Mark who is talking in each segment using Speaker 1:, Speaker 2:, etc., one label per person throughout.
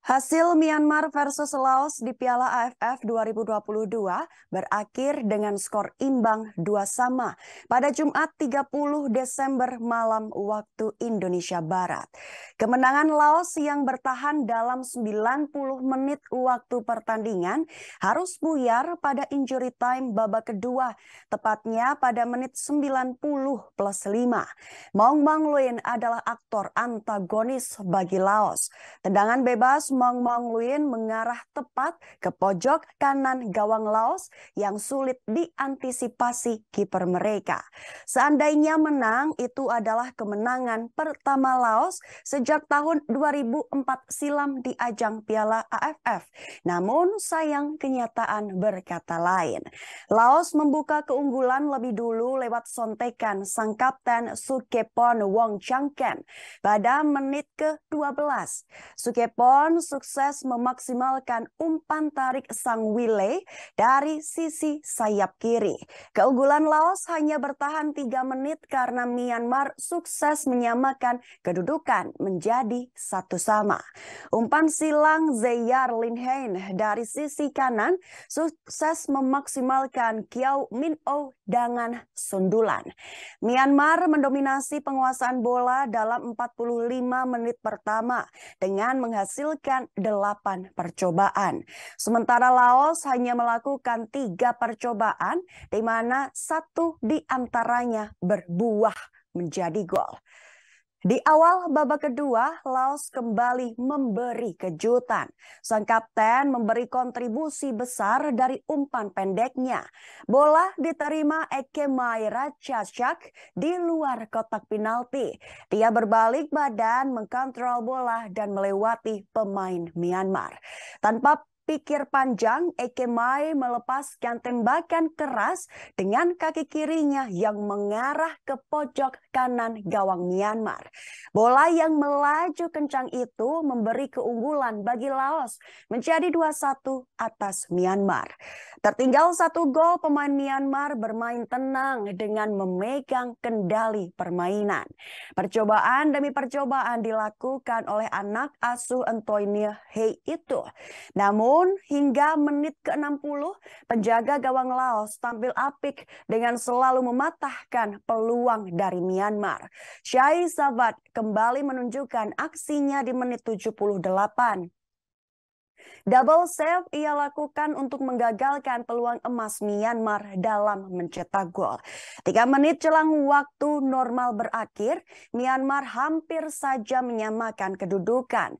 Speaker 1: Hasil Myanmar versus Laos di Piala AFF 2022 berakhir dengan skor imbang dua sama pada Jumat 30 Desember malam waktu Indonesia Barat. Kemenangan Laos yang bertahan dalam 90 menit waktu pertandingan harus buyar pada injury time babak kedua, tepatnya pada menit 90 plus 5. Maung Bang Luin adalah aktor antagonis bagi Laos. Tendangan bebas Mong Mong Luin mengarah tepat ke pojok kanan gawang Laos yang sulit diantisipasi kiper mereka. Seandainya menang, itu adalah kemenangan pertama Laos sejak tahun 2004 silam di ajang Piala AFF. Namun sayang kenyataan berkata lain. Laos membuka keunggulan lebih dulu lewat sontekan sang kapten Sukepon Wong Changken pada menit ke-12. Sukepon sukses memaksimalkan umpan tarik sang Wile dari sisi sayap kiri. Keunggulan Laos hanya bertahan tiga menit karena Myanmar sukses menyamakan kedudukan menjadi satu sama. Umpan silang Zeyar Linhain dari sisi kanan sukses memaksimalkan Kiau Min O dengan sundulan. Myanmar mendominasi penguasaan bola dalam 45 menit pertama dengan menghasilkan melakukan 8 percobaan. Sementara Laos hanya melakukan tiga percobaan di mana satu di antaranya berbuah menjadi gol. Di awal babak kedua, Laos kembali memberi kejutan. Sang kapten memberi kontribusi besar dari umpan pendeknya. Bola diterima Eke Maira Cacak di luar kotak penalti. Dia berbalik badan, mengkontrol bola, dan melewati pemain Myanmar. Tanpa pikir panjang, Eke melepas melepaskan tembakan keras dengan kaki kirinya yang mengarah ke pojok kanan gawang Myanmar. Bola yang melaju kencang itu memberi keunggulan bagi Laos menjadi 2-1 atas Myanmar. Tertinggal satu gol pemain Myanmar bermain tenang dengan memegang kendali permainan. Percobaan demi percobaan dilakukan oleh anak asuh Antonio Hey itu. Namun pun hingga menit ke-60, penjaga gawang Laos tampil apik dengan selalu mematahkan peluang dari Myanmar. Syai Sabat kembali menunjukkan aksinya di menit 78. Double save ia lakukan untuk menggagalkan peluang emas Myanmar dalam mencetak gol. Tiga menit jelang waktu normal berakhir, Myanmar hampir saja menyamakan kedudukan.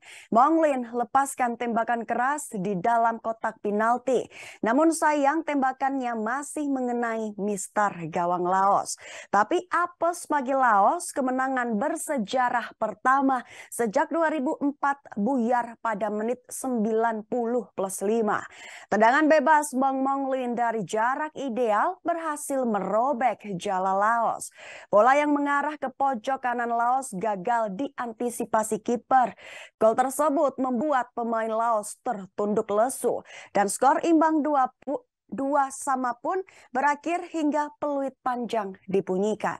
Speaker 1: Lin lepaskan tembakan keras di dalam kotak penalti. Namun sayang tembakannya masih mengenai mistar gawang Laos. Tapi apes bagi Laos kemenangan bersejarah pertama sejak 2004 buyar pada menit 9 90 plus 5. Tendangan bebas Bang Monglin dari jarak ideal berhasil merobek jala Laos. Bola yang mengarah ke pojok kanan Laos gagal diantisipasi kiper. Gol tersebut membuat pemain Laos tertunduk lesu dan skor imbang 2 dua sama pun berakhir hingga peluit panjang dipunyikan.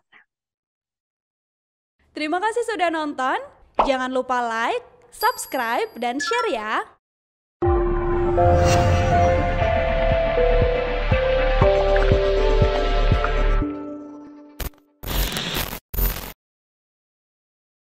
Speaker 1: Terima kasih sudah nonton. Jangan lupa like, subscribe, dan share ya. Thank you.